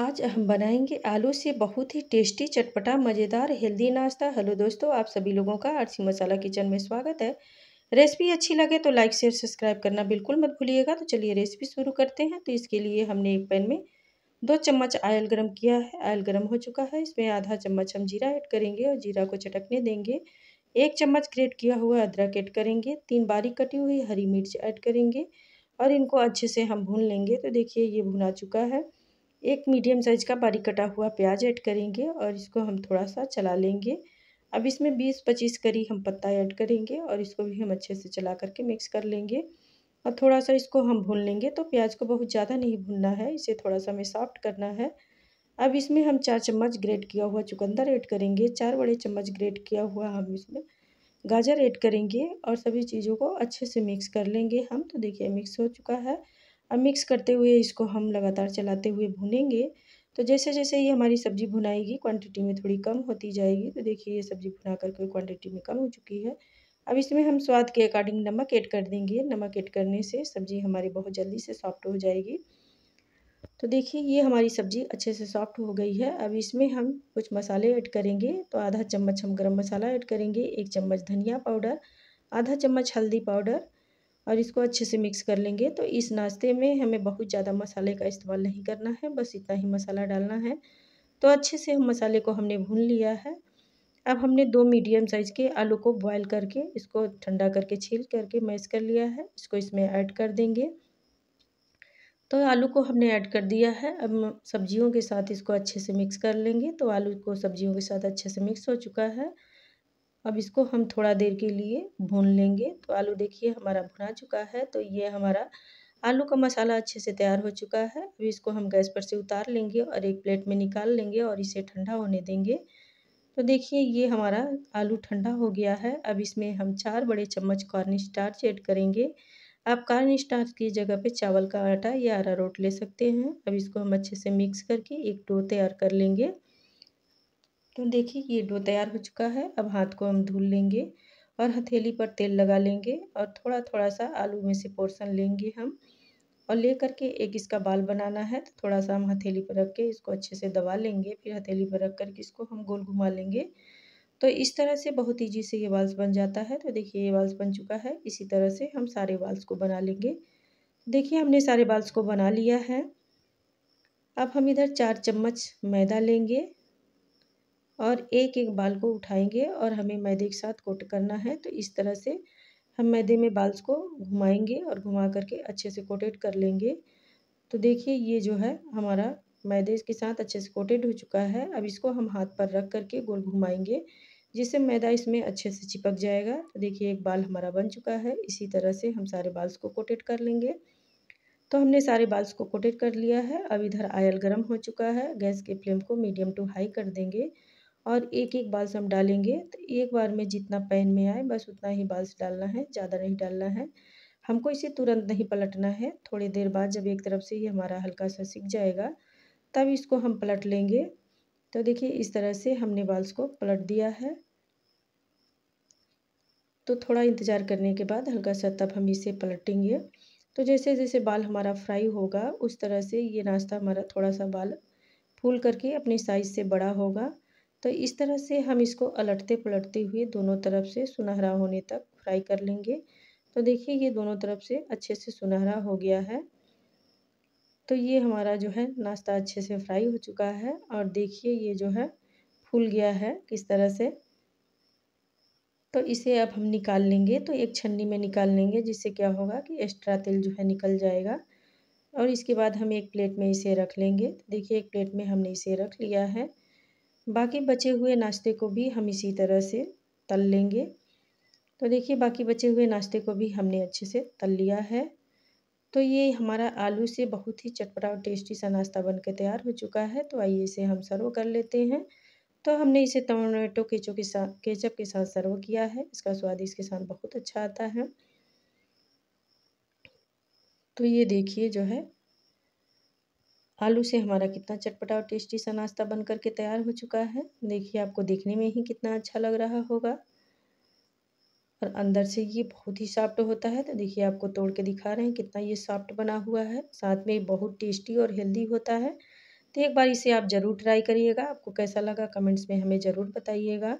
आज हम बनाएंगे आलू से बहुत ही टेस्टी चटपटा मज़ेदार हेल्दी नाश्ता हेलो दोस्तों आप सभी लोगों का आरसी मसाला किचन में स्वागत है रेसिपी अच्छी लगे तो लाइक शेयर सब्सक्राइब करना बिल्कुल मत भूलिएगा तो चलिए रेसिपी शुरू करते हैं तो इसके लिए हमने एक पैन में दो चम्मच आयल गरम किया है आयल गरम हो चुका है इसमें आधा चम्मच हम जीरा ऐड करेंगे और जीरा को चटकने देंगे एक चम्मच ग्रेट किया हुआ अदरक ऐड करेंगे तीन बारीक कटी हुई हरी मिर्च ऐड करेंगे और इनको अच्छे से हम भून लेंगे तो देखिए ये भुना चुका है एक मीडियम साइज़ का बारीक कटा हुआ प्याज ऐड करेंगे और इसको हम थोड़ा सा चला लेंगे अब इसमें 20-25 करी हम पत्ता ऐड करेंगे और इसको भी हम अच्छे से चला करके मिक्स कर लेंगे और थोड़ा सा इसको हम भून लेंगे तो प्याज को बहुत ज़्यादा नहीं भूनना है इसे थोड़ा सा हमें सॉफ्ट करना है अब इसमें हम चार चम्मच ग्रेट किया हुआ चुकंदर ऐड करेंगे चार बड़े चम्मच ग्रेट किया हुआ हम इसमें गाजर ऐड करेंगे और सभी चीज़ों को अच्छे से मिक्स कर लेंगे हम तो देखिए मिक्स हो चुका है अब मिक्स करते हुए इसको हम लगातार चलाते हुए भुनेंगे तो जैसे जैसे ये हमारी सब्ज़ी भुनाएगी क्वांटिटी में थोड़ी कम होती जाएगी तो देखिए ये सब्ज़ी भुना करके क्वांटिटी में कम हो चुकी है अब इसमें हम स्वाद के अकॉर्डिंग नमक ऐड कर देंगे नमक ऐड करने से सब्ज़ी हमारी बहुत जल्दी से सॉफ्ट हो जाएगी तो देखिए ये हमारी सब्ज़ी अच्छे से सॉफ्ट हो गई है अब इसमें हम कुछ मसाले ऐड करेंगे तो आधा चम्मच हम गरम मसाला ऐड करेंगे एक चम्मच धनिया पाउडर आधा चम्मच हल्दी पाउडर और इसको अच्छे से मिक्स कर लेंगे तो इस नाश्ते में हमें बहुत ज़्यादा मसाले का इस्तेमाल नहीं करना है बस इतना ही मसाला डालना है तो अच्छे से हम मसाले को हमने भून लिया है अब हमने दो मीडियम साइज़ के आलू को बॉईल करके इसको ठंडा करके छील करके मैश कर लिया है इसको इसमें ऐड कर देंगे तो आलू को हमने ऐड कर दिया है अब सब्जियों के साथ इसको अच्छे से मिक्स कर लेंगे तो आलू को सब्जियों के साथ अच्छे से मिक्स हो चुका है अब इसको हम थोड़ा देर के लिए भून लेंगे तो आलू देखिए हमारा भुना चुका है तो ये हमारा आलू का मसाला अच्छे से तैयार हो चुका है अब इसको हम गैस पर से उतार लेंगे और एक प्लेट में निकाल लेंगे और इसे ठंडा होने देंगे तो देखिए ये हमारा आलू ठंडा हो गया है अब इसमें हम चार बड़े चम्मच कॉर्न स्टार्च ऐड करेंगे आप कॉर्न स्टार्च की जगह पे चावल का आटा या आरा रोट ले सकते हैं अब इसको हम अच्छे से मिक्स करके एक डो तैयार कर लेंगे तो देखिए ये डो तैयार हो चुका है अब हाथ को हम धुल लेंगे और हथेली पर तेल लगा लेंगे और थोड़ा थोड़ा सा आलू में से पोर्शन लेंगे हम और ले करके एक इसका बाल बनाना है तो थोड़ा सा हम हथेली पर रख के इसको अच्छे से दबा लेंगे फिर हथेली पर रख करके इसको हम गोल घुमा लेंगे तो इस तरह से बहुत ईजी से ये वाल्स बन जाता है तो देखिए ये वाल्स बन चुका है इसी तरह से हम सारे वाल्स को बना लेंगे देखिए हमने सारे वाल्स को बना लिया है अब हम इधर चार चम्मच मैदा लेंगे और एक एक बाल को उठाएंगे और हमें मैदे के साथ कोट करना है तो इस तरह से हम मैदे में बाल्स को घुमाएंगे और घुमा करके अच्छे से कोटेड कर लेंगे तो देखिए ये जो है हमारा मैदे के साथ अच्छे से कोटेड हो चुका है अब इसको हम हाथ पर रख करके गोल घुमाएंगे जिससे मैदा इसमें अच्छे से चिपक जाएगा तो देखिए एक बाल हमारा बन चुका है इसी तरह से हम सारे बाल्स को कोटेड कर लेंगे तो हमने सारे बाल्स को कोटेड कर लिया है अब इधर आयल गर्म हो चुका है गैस के फ्लेम को मीडियम टू हाई कर देंगे और एक एक बाल्स हम डालेंगे तो एक बार में जितना पैन में आए बस उतना ही बाल्स डालना है ज़्यादा नहीं डालना है हमको इसे तुरंत नहीं पलटना है थोड़ी देर बाद जब एक तरफ से ये हमारा हल्का सा सीख जाएगा तब इसको हम पलट लेंगे तो देखिए इस तरह से हमने बाल्स को पलट दिया है तो थोड़ा इंतज़ार करने के बाद हल्का सा तब हम इसे पलटेंगे तो जैसे जैसे बाल हमारा फ्राई होगा उस तरह से ये नाश्ता हमारा थोड़ा सा बाल फूल करके अपने साइज़ से बड़ा होगा तो इस तरह से हम इसको अलटते पलटते हुए दोनों तरफ से सुनहरा होने तक फ्राई कर लेंगे तो देखिए ये दोनों तरफ से अच्छे से सुनहरा हो गया है तो ये हमारा जो है नाश्ता अच्छे से फ्राई हो चुका है और देखिए ये जो है फूल गया है किस तरह से तो इसे अब हम निकाल लेंगे तो एक छन्नी में निकाल लेंगे जिससे क्या होगा कि एक्स्ट्रा तेल जो है निकल जाएगा और इसके बाद हम एक प्लेट में इसे रख लेंगे देखिए एक प्लेट में हमने इसे रख लिया है बाकी बचे हुए नाश्ते को भी हम इसी तरह से तल लेंगे तो देखिए बाकी बचे हुए नाश्ते को भी हमने अच्छे से तल लिया है तो ये हमारा आलू से बहुत ही चटपटा और टेस्टी सा नाश्ता बनकर तैयार हो चुका है तो आइए इसे हम सर्व कर लेते हैं तो हमने इसे टमाटो केचो के साथ केचप के साथ सर्व किया है इसका स्वाद इसके साथ बहुत अच्छा आता है तो ये देखिए जो है आलू से हमारा कितना चटपटा और टेस्टी सा नाश्ता बन करके तैयार हो चुका है देखिए आपको देखने में ही कितना अच्छा लग रहा होगा और अंदर से ये बहुत ही सॉफ्ट होता है तो देखिए आपको तोड़ के दिखा रहे हैं कितना ये सॉफ्ट बना हुआ है साथ में बहुत टेस्टी और हेल्दी होता है तो एक बार इसे आप ज़रूर ट्राई करिएगा आपको कैसा लगा कमेंट्स में हमें ज़रूर बताइएगा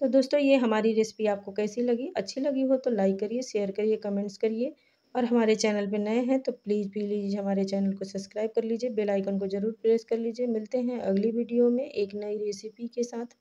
तो दोस्तों ये हमारी रेसिपी आपको कैसी लगी अच्छी लगी हो तो लाइक करिए शेयर करिए कमेंट्स करिए और हमारे चैनल पे नए हैं तो प्लीज़ प्लीज़ हमारे चैनल को सब्सक्राइब कर लीजिए बेल आइकन को ज़रूर प्रेस कर लीजिए मिलते हैं अगली वीडियो में एक नई रेसिपी के साथ